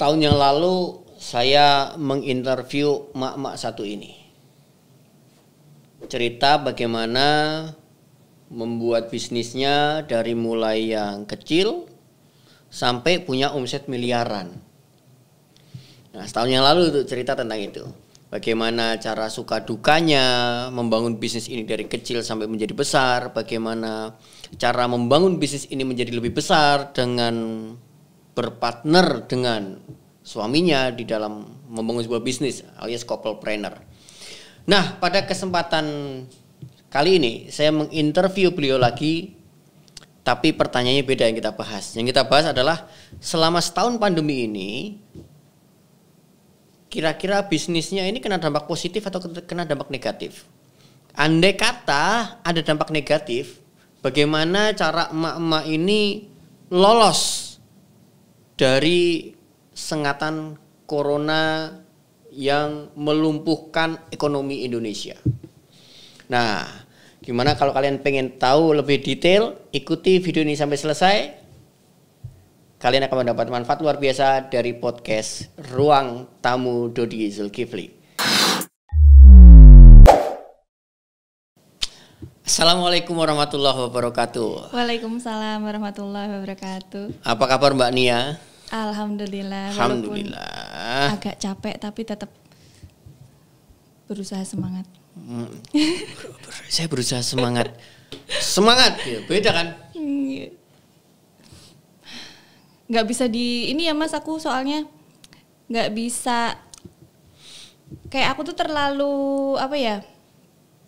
setahun yang lalu saya menginterview mak-mak satu ini. Cerita bagaimana membuat bisnisnya dari mulai yang kecil sampai punya omset miliaran. Nah, setahun yang lalu itu cerita tentang itu. Bagaimana cara suka dukanya membangun bisnis ini dari kecil sampai menjadi besar, bagaimana cara membangun bisnis ini menjadi lebih besar dengan berpartner dengan suaminya di dalam membangun sebuah bisnis alias couple planner. Nah, pada kesempatan kali ini saya menginterview beliau lagi tapi pertanyaannya beda yang kita bahas. Yang kita bahas adalah selama setahun pandemi ini kira-kira bisnisnya ini kena dampak positif atau kena dampak negatif. Andai kata ada dampak negatif, bagaimana cara emak-emak ini lolos dari sengatan corona yang melumpuhkan ekonomi Indonesia. Nah, gimana kalau kalian pengen tahu lebih detail, ikuti video ini sampai selesai. Kalian akan mendapat manfaat luar biasa dari podcast Ruang Tamu Dodi Zulkifli. Assalamualaikum warahmatullahi wabarakatuh. Waalaikumsalam warahmatullahi wabarakatuh. Apa kabar Mbak Nia? Alhamdulillah. Alhamdulillah. Agak capek tapi tetap berusaha semangat. Hmm. Saya berusaha semangat. semangat ya, beda kan? Iya. Nggak bisa di ini ya Mas aku soalnya nggak bisa kayak aku tuh terlalu apa ya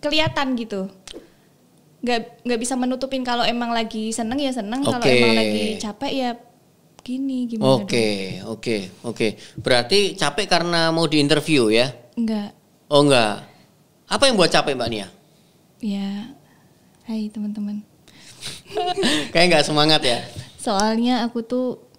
kelihatan gitu nggak nggak bisa menutupin kalau emang lagi seneng ya seneng okay. kalau emang lagi capek ya gini gimana. Oke, oke, oke. Berarti capek karena mau diinterview ya? Enggak. Oh, enggak. Apa yang buat capek, Mbak Nia? Ya. Hai, teman-teman. Kayak nggak semangat ya? Soalnya aku tuh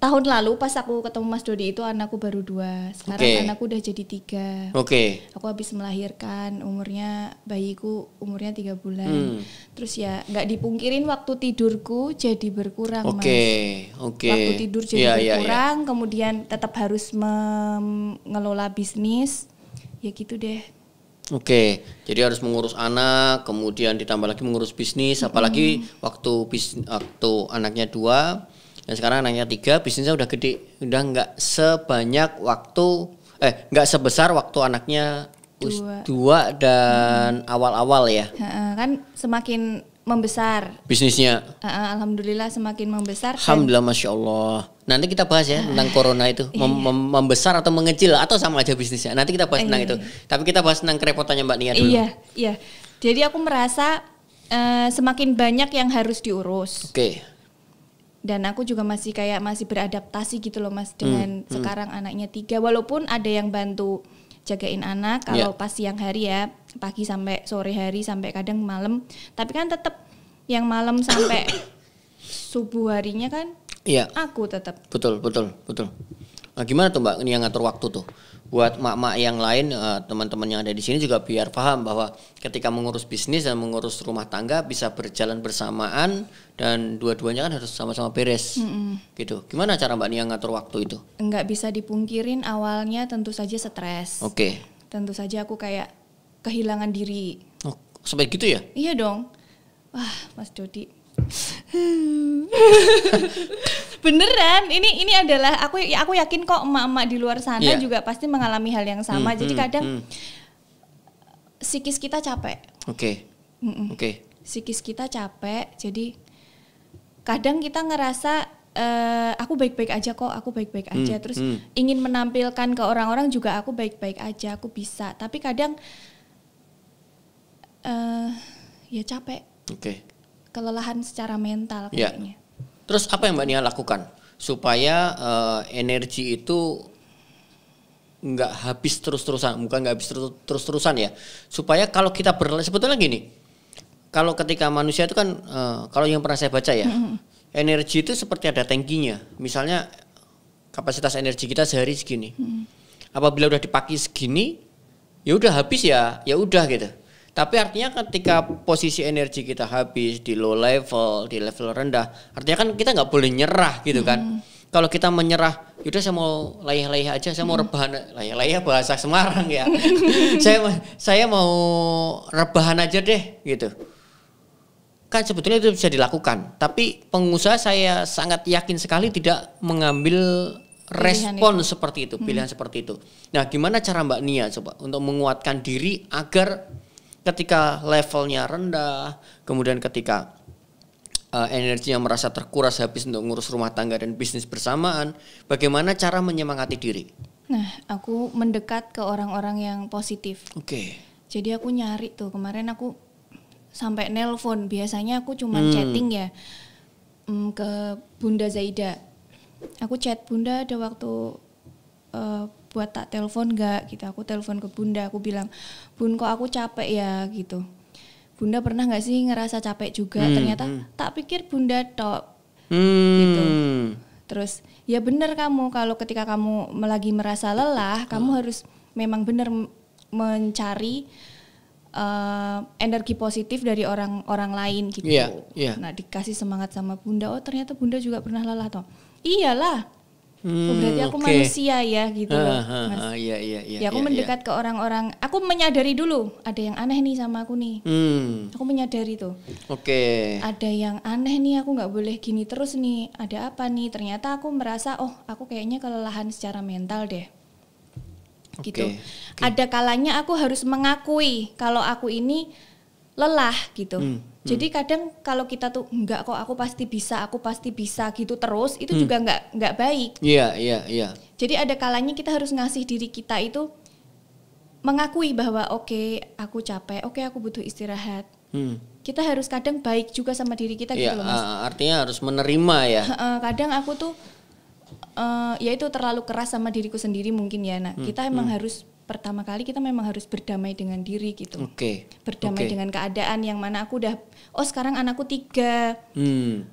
tahun lalu pas aku ketemu Mas Dodi itu anakku baru dua sekarang okay. anakku udah jadi tiga oke okay. aku habis melahirkan umurnya bayiku umurnya tiga bulan hmm. terus ya nggak dipungkirin waktu tidurku jadi berkurang oke okay. oke okay. waktu tidur jadi yeah, iya, iya. berkurang yeah, yeah. kemudian tetap harus mengelola bisnis ya gitu deh Oke, okay. jadi harus mengurus anak, kemudian ditambah lagi mengurus bisnis, apalagi waktu bis, waktu anaknya dua, dan sekarang anaknya tiga, bisnisnya udah gede, udah nggak sebanyak waktu, eh nggak sebesar waktu anaknya dua, dua dan awal-awal hmm. ya. Kan semakin membesar bisnisnya. Alhamdulillah semakin membesar. Alhamdulillah, masya Allah. Nanti kita bahas ya tentang ah, corona itu iya. mem mem membesar atau mengecil atau sama aja bisnisnya. Nanti kita bahas tentang iya, itu. Iya. Tapi kita bahas tentang kerepotannya Mbak Nia dulu. Iya, iya. Jadi aku merasa uh, semakin banyak yang harus diurus. Oke. Okay dan aku juga masih kayak masih beradaptasi gitu loh mas hmm, dengan hmm, sekarang anaknya tiga walaupun ada yang bantu jagain anak ya. kalau yeah. pas siang hari ya pagi sampai sore hari sampai kadang malam tapi kan tetap yang malam sampai subuh harinya kan yeah. aku tetap betul betul betul nah, gimana tuh mbak ini yang ngatur waktu tuh buat mak-mak yang lain eh, teman-teman yang ada di sini juga biar paham bahwa ketika mengurus bisnis dan mengurus rumah tangga bisa berjalan bersamaan dan dua-duanya kan harus sama-sama beres mm -mm. gitu gimana cara mbak Nia ngatur waktu itu nggak bisa dipungkirin awalnya tentu saja stres oke okay. tentu saja aku kayak kehilangan diri oh, sampai gitu ya iya dong wah mas jody beneran ini ini adalah aku aku yakin kok emak-emak di luar sana yeah. juga pasti mengalami hal yang sama hmm, jadi hmm, kadang hmm. psikis kita capek oke okay. oke okay. psikis kita capek jadi kadang kita ngerasa Uh, aku baik-baik aja kok, aku baik-baik hmm, aja. Hmm, Terus hmm. ingin menampilkan ke orang-orang juga aku baik-baik aja, aku bisa. Tapi kadang uh, ya capek. Oke. Okay kelelahan secara mental ya. kayaknya. Ya. Terus apa yang Mbak Nia lakukan supaya uh, energi itu nggak habis terus-terusan, bukan nggak habis terus-terusan ya. Supaya kalau kita berlatih sebetulnya gini, kalau ketika manusia itu kan uh, kalau yang pernah saya baca ya, mm-hmm. energi itu seperti ada tangkinya. Misalnya kapasitas energi kita sehari segini. Mm-hmm. Apabila udah dipakai segini, ya udah habis ya, ya udah gitu. Tapi artinya ketika posisi energi kita habis di low level, di level rendah, artinya kan kita nggak boleh nyerah gitu kan. Hmm. Kalau kita menyerah, yaudah saya mau layah-layah aja, saya mau rebahan, layah-layah bahasa Semarang ya. saya saya mau rebahan aja deh gitu. Kan sebetulnya itu bisa dilakukan, tapi pengusaha saya sangat yakin sekali tidak mengambil respon itu. seperti itu, pilihan hmm. seperti itu. Nah, gimana cara Mbak Nia coba untuk menguatkan diri agar ketika levelnya rendah, kemudian ketika uh, energinya merasa terkuras habis untuk ngurus rumah tangga dan bisnis bersamaan, bagaimana cara menyemangati diri? Nah, aku mendekat ke orang-orang yang positif. Oke. Okay. Jadi aku nyari tuh kemarin aku sampai nelpon. Biasanya aku cuma hmm. chatting ya mm, ke Bunda Zaida. Aku chat Bunda ada waktu uh, buat tak telepon gak gitu aku telepon ke bunda aku bilang bun kok aku capek ya gitu bunda pernah nggak sih ngerasa capek juga hmm, ternyata hmm. tak pikir bunda top gitu. hmm. gitu terus ya bener kamu kalau ketika kamu lagi merasa lelah kamu kamu ah. harus memang bener mencari uh, energi positif dari orang-orang lain gitu. Yeah, yeah. Nah dikasih semangat sama bunda. Oh ternyata bunda juga pernah lelah toh. Iyalah. Oh, hmm, berarti aku okay. manusia ya gitu loh. Uh, mas. Uh, iya, iya, iya, ya aku iya, iya. mendekat iya. ke orang-orang. Aku menyadari dulu ada yang aneh nih sama aku nih. Hmm. Aku menyadari tuh. Oke. Okay. Ada yang aneh nih aku nggak boleh gini terus nih. Ada apa nih? Ternyata aku merasa oh aku kayaknya kelelahan secara mental deh. Okay. Gitu. Okay. Ada kalanya aku harus mengakui kalau aku ini lelah gitu. Hmm, hmm. Jadi kadang kalau kita tuh enggak kok aku pasti bisa, aku pasti bisa gitu terus itu hmm. juga enggak enggak baik. Iya, yeah, iya, yeah, iya. Yeah. Jadi ada kalanya kita harus ngasih diri kita itu mengakui bahwa oke, okay, aku capek, oke okay, aku butuh istirahat. Hmm. Kita harus kadang baik juga sama diri kita gitu iya, loh, Mas. Ah, ah, artinya harus menerima ya. kadang aku tuh uh, ya itu terlalu keras sama diriku sendiri mungkin ya. Nah, hmm. kita emang hmm. harus pertama kali kita memang harus berdamai dengan diri gitu. Okay. Berdamai okay. dengan keadaan yang mana aku udah oh sekarang anakku tiga. Hmm.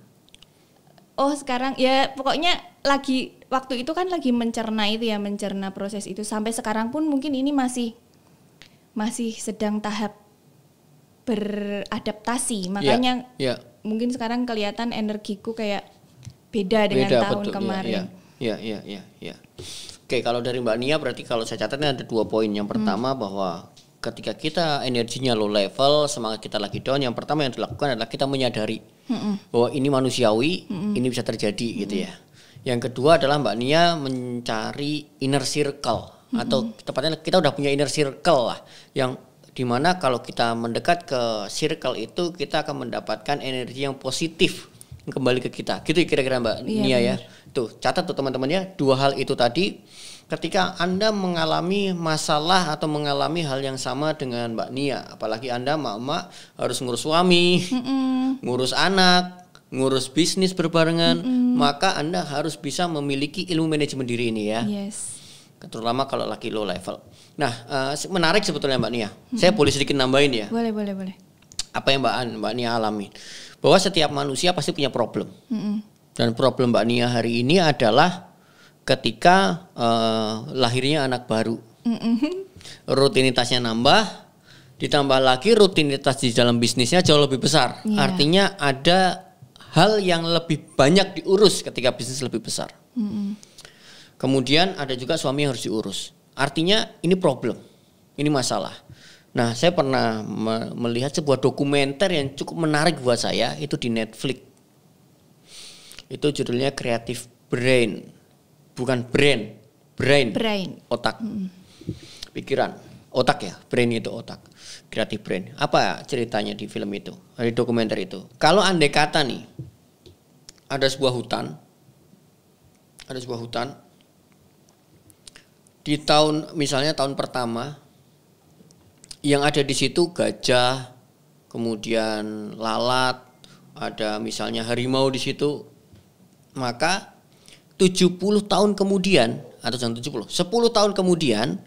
Oh sekarang ya pokoknya lagi waktu itu kan lagi mencerna itu ya mencerna proses itu sampai sekarang pun mungkin ini masih masih sedang tahap beradaptasi ya, makanya yeah, yeah. mungkin sekarang kelihatan energiku kayak beda dengan beda, tahun betul, ya, kemarin. Iya, iya, iya, Ya. ya Oke, kalau dari Mbak Nia berarti kalau saya catatnya ada dua poin. Yang pertama hmm. bahwa ketika kita energinya low level, semangat kita lagi down, yang pertama yang dilakukan adalah kita menyadari hmm. bahwa ini manusiawi, hmm. ini bisa terjadi hmm. gitu ya. Yang kedua adalah Mbak Nia mencari inner circle hmm. atau tepatnya kita udah punya inner circle lah yang dimana kalau kita mendekat ke circle itu kita akan mendapatkan energi yang positif kembali ke kita. Gitu ya kira-kira Mbak iya, Nia ya. Tuh, catat tuh teman-teman ya, dua hal itu tadi ketika Anda mengalami masalah atau mengalami hal yang sama dengan Mbak Nia, apalagi Anda mama harus ngurus suami, mm -mm. ngurus anak, ngurus bisnis berbarengan, mm -mm. maka Anda harus bisa memiliki ilmu manajemen diri ini ya. Yes. Terutama kalau laki low level. Nah, uh, menarik sebetulnya Mbak Nia. Mm -mm. Saya boleh sedikit nambahin ya. Boleh, boleh, boleh apa yang Mbak An, Mbak Nia alami? bahwa setiap manusia pasti punya problem mm-hmm. dan problem Mbak Nia hari ini adalah ketika uh, lahirnya anak baru mm-hmm. rutinitasnya nambah ditambah lagi rutinitas di dalam bisnisnya jauh lebih besar yeah. artinya ada hal yang lebih banyak diurus ketika bisnis lebih besar mm-hmm. kemudian ada juga suami yang harus diurus artinya ini problem ini masalah Nah, saya pernah me melihat sebuah dokumenter yang cukup menarik buat saya itu di Netflix. Itu judulnya Creative Brain. Bukan brain, brain. Brain. Otak. Hmm. Pikiran. Otak ya, brain itu otak. Creative Brain. Apa ceritanya di film itu? Di dokumenter itu. Kalau andai kata nih ada sebuah hutan ada sebuah hutan di tahun misalnya tahun pertama yang ada di situ gajah, kemudian lalat, ada misalnya harimau di situ, maka 70 tahun kemudian atau jangan 70, 10 tahun kemudian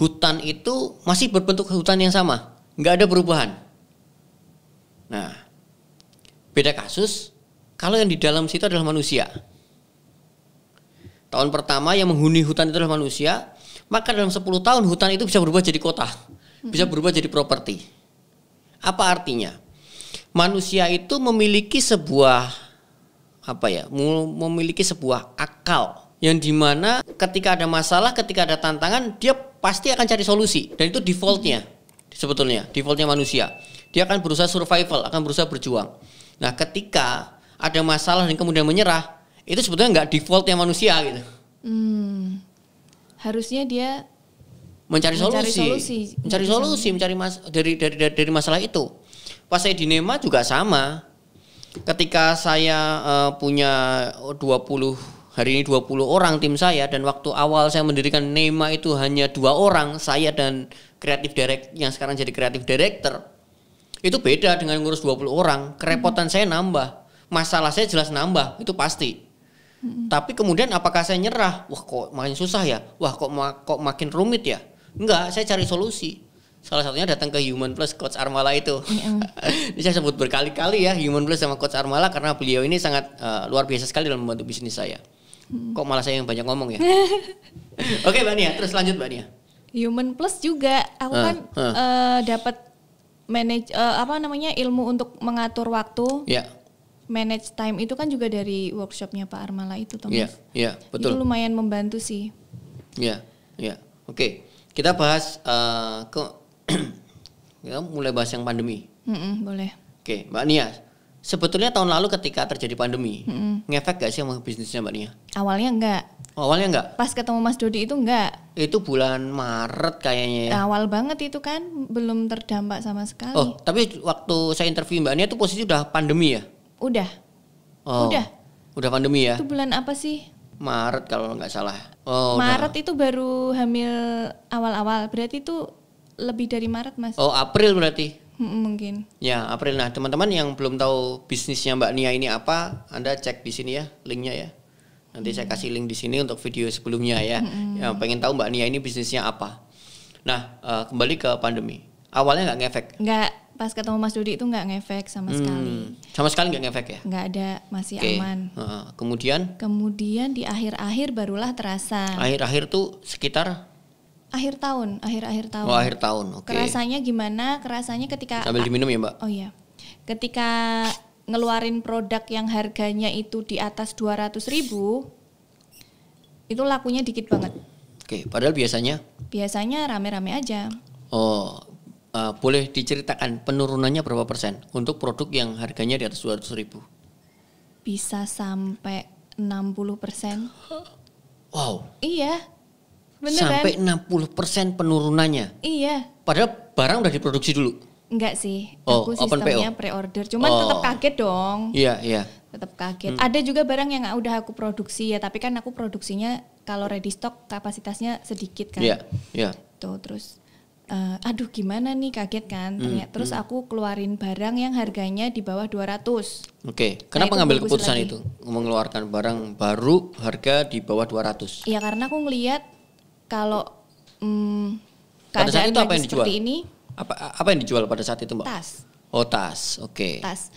hutan itu masih berbentuk hutan yang sama, nggak ada perubahan. Nah, beda kasus kalau yang di dalam situ adalah manusia. Tahun pertama yang menghuni hutan itu adalah manusia, maka dalam 10 tahun hutan itu bisa berubah jadi kota bisa berubah jadi properti. Apa artinya? Manusia itu memiliki sebuah apa ya? Memiliki sebuah akal yang dimana ketika ada masalah, ketika ada tantangan, dia pasti akan cari solusi dan itu defaultnya sebetulnya defaultnya manusia. Dia akan berusaha survival, akan berusaha berjuang. Nah, ketika ada masalah dan kemudian menyerah, itu sebetulnya nggak defaultnya manusia gitu. Hmm, harusnya dia mencari, mencari solusi, mencari solusi, mencari mas dari dari dari, dari masalah itu. Pas saya di Nema juga sama. Ketika saya uh, punya 20 hari ini 20 orang tim saya dan waktu awal saya mendirikan Nema itu hanya dua orang, saya dan kreatif direct yang sekarang jadi kreatif director. Itu beda dengan ngurus 20 orang, kerepotan hmm. saya nambah. Masalah saya jelas nambah, itu pasti. Hmm. Tapi kemudian apakah saya nyerah? Wah kok makin susah ya? Wah kok kok makin rumit ya? Enggak, saya cari solusi. Salah satunya datang ke Human Plus Coach Armala itu. Mm. ini saya sebut berkali-kali ya Human Plus sama Coach Armala karena beliau ini sangat uh, luar biasa sekali dalam membantu bisnis saya. Mm. Kok malah saya yang banyak ngomong ya? Oke, Mbak Nia, terus lanjut Mbak Nia. Human Plus juga aku uh, kan uh. uh, dapat manage uh, apa namanya ilmu untuk mengatur waktu. Iya. Yeah. Manage time itu kan juga dari workshopnya Pak Armala itu, Thomas. Iya, yeah, yeah, betul. Itu lumayan membantu sih. Iya, yeah, iya. Yeah. Oke. Okay. Kita bahas uh, ke ya, mulai bahas yang pandemi. Mm-mm, boleh. Oke, Mbak Nia. Sebetulnya tahun lalu ketika terjadi pandemi, mm ngefek gak sih sama bisnisnya Mbak Nia? Awalnya enggak. awalnya enggak? Pas ketemu Mas Dodi itu enggak. Itu bulan Maret kayaknya ya. Awal banget itu kan, belum terdampak sama sekali. Oh, tapi waktu saya interview Mbak Nia itu posisi udah pandemi ya? Udah. Oh. Udah. Udah pandemi ya? Itu bulan apa sih? Maret kalau nggak salah. Oh, Maret udah. itu baru hamil awal-awal. Berarti itu lebih dari Maret, Mas. Oh, April berarti. M mungkin. Ya, April. Nah, teman-teman yang belum tahu bisnisnya Mbak Nia ini apa, Anda cek di sini ya linknya ya. Nanti hmm. saya kasih link di sini untuk video sebelumnya ya. Hmm. Yang pengen tahu Mbak Nia ini bisnisnya apa. Nah, uh, kembali ke pandemi. Awalnya nggak ngefek. Nggak pas ketemu Mas Dudi itu nggak ngefek sama hmm. sekali. Sama sekali nggak ngefek ya? Nggak ada, masih okay. aman. Uh, kemudian? Kemudian di akhir-akhir barulah terasa. Akhir-akhir tuh sekitar? Akhir tahun, akhir-akhir tahun. Oh akhir tahun, oke. Okay. Kerasanya gimana? Kerasanya ketika... Sambil diminum ya Mbak? Oh iya. Ketika ngeluarin produk yang harganya itu di atas dua ratus ribu, itu lakunya dikit banget. Oke, okay. padahal biasanya? Biasanya rame-rame aja. Oh, uh, boleh diceritakan penurunannya berapa persen untuk produk yang harganya di atas 200 ribu? Bisa sampai 60 persen. Wow. Iya. Beneran. Sampai 60 persen penurunannya. Iya. Padahal barang udah diproduksi dulu. Enggak sih. Oh, aku sistemnya pre-order. Cuman oh. tetap kaget dong. Iya, iya. Tetap kaget. Hmm. Ada juga barang yang udah aku produksi ya, tapi kan aku produksinya kalau ready stock kapasitasnya sedikit kan. Iya, iya. Tuh, terus uh, aduh gimana nih kaget kan hmm, ternyata terus hmm. aku keluarin barang yang harganya di bawah 200 oke okay. Nah, kenapa nah, ngambil keputusan lagi. itu mengeluarkan barang baru harga di bawah 200 ya karena aku ngelihat kalau hmm, keadaan pada saat itu apa yang dijual? ini apa apa yang dijual pada saat itu mbak tas oh tas oke okay. tas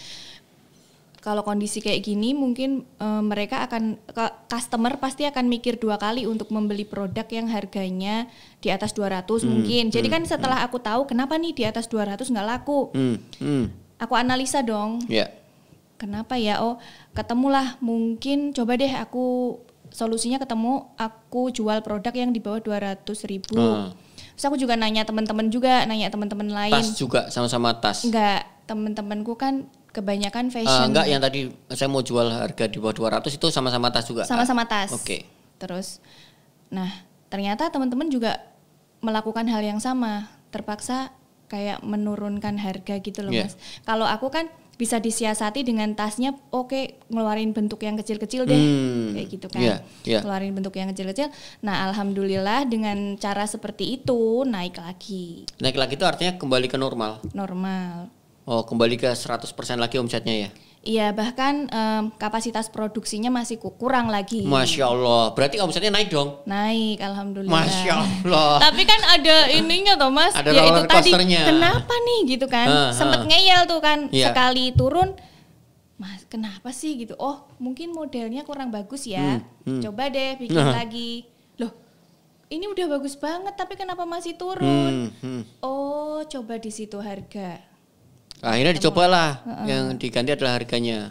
kalau kondisi kayak gini mungkin e, mereka akan customer pasti akan mikir dua kali untuk membeli produk yang harganya di atas 200 hmm, mungkin. Jadi hmm, kan setelah hmm. aku tahu kenapa nih di atas 200 nggak laku. Hmm, hmm. Aku analisa dong. Yeah. Kenapa ya? Oh, ketemulah mungkin coba deh aku solusinya ketemu aku jual produk yang di bawah 200.000. ribu. Hmm. Terus aku juga nanya teman-teman juga, nanya teman-teman lain. Tas juga sama-sama tas. Enggak, teman-temanku kan kebanyakan eh, fashion. Uh, enggak, yang tadi saya mau jual harga di bawah 200 itu sama-sama tas juga. Sama-sama tas. Oke. Okay. Terus nah, ternyata teman-teman juga melakukan hal yang sama, terpaksa kayak menurunkan harga gitu loh, yeah. Mas. Kalau aku kan bisa disiasati dengan tasnya oke okay, ngeluarin bentuk yang kecil-kecil deh hmm, kayak gitu kan yeah, yeah. ngeluarin bentuk yang kecil-kecil nah alhamdulillah dengan cara seperti itu naik lagi naik lagi itu artinya kembali ke normal normal Oh, kembali ke 100% lagi omsetnya ya? Iya, bahkan um, kapasitas produksinya masih kurang lagi. Masya Allah, berarti omsetnya naik dong? Naik, alhamdulillah. Masya Allah. Tapi kan ada ininya toh mas, ada ya itu tadi. Kenapa nih gitu kan? Uh, uh. Sempet ngeyel tuh kan, yeah. sekali turun, mas kenapa sih gitu? Oh, mungkin modelnya kurang bagus ya. Hmm, hmm. Coba deh bikin uh. lagi. Loh, ini udah bagus banget, tapi kenapa masih turun? Hmm, hmm. Oh, coba di situ harga Nah, akhirnya dicobalah uh -uh. yang diganti adalah harganya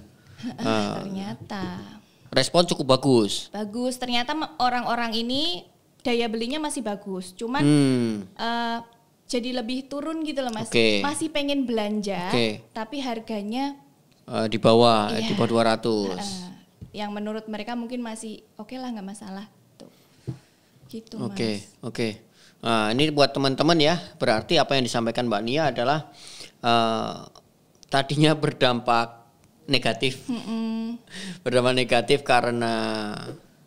uh, ternyata respon cukup bagus bagus ternyata orang-orang ini daya belinya masih bagus cuman hmm. uh, jadi lebih turun gitu loh mas okay. masih pengen belanja okay. tapi harganya uh, di bawah eh, iya. di bawah 200 uh, yang menurut mereka mungkin masih oke okay lah nggak masalah tuh gitu mas. oke okay. Nah, oke ini buat teman-teman ya berarti apa yang disampaikan mbak Nia adalah uh, tadinya berdampak negatif, mm -mm. berdampak negatif karena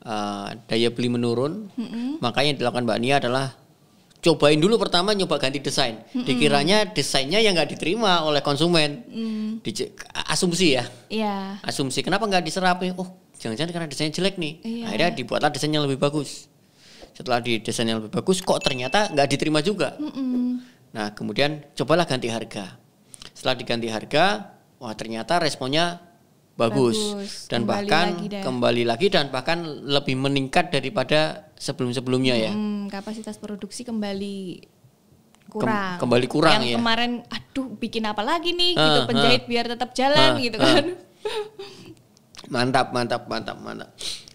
uh, daya beli menurun. Mm -mm. Makanya yang dilakukan Mbak Nia adalah cobain dulu pertama nyoba ganti desain. Mm -mm. Dikiranya desainnya yang nggak diterima oleh konsumen. Mm. Di, asumsi ya. Yeah. Asumsi. Kenapa nggak diserap? Oh, jangan-jangan karena desainnya jelek nih. Yeah. Akhirnya dibuatlah desain yang lebih bagus. Setelah di desain yang lebih bagus, kok ternyata nggak diterima juga. Mm -mm. Nah, kemudian cobalah ganti harga. Setelah diganti harga, wah ternyata responnya bagus, bagus. dan kembali bahkan lagi kembali lagi dan bahkan lebih meningkat daripada sebelum-sebelumnya ya. Hmm, kapasitas produksi kembali kurang. kembali kurang Yang ya. kemarin aduh bikin apa lagi nih ha, ah, gitu ah. penjahit ha, biar tetap jalan ha, ah, gitu kan. Mantap, mantap, mantap, mantap.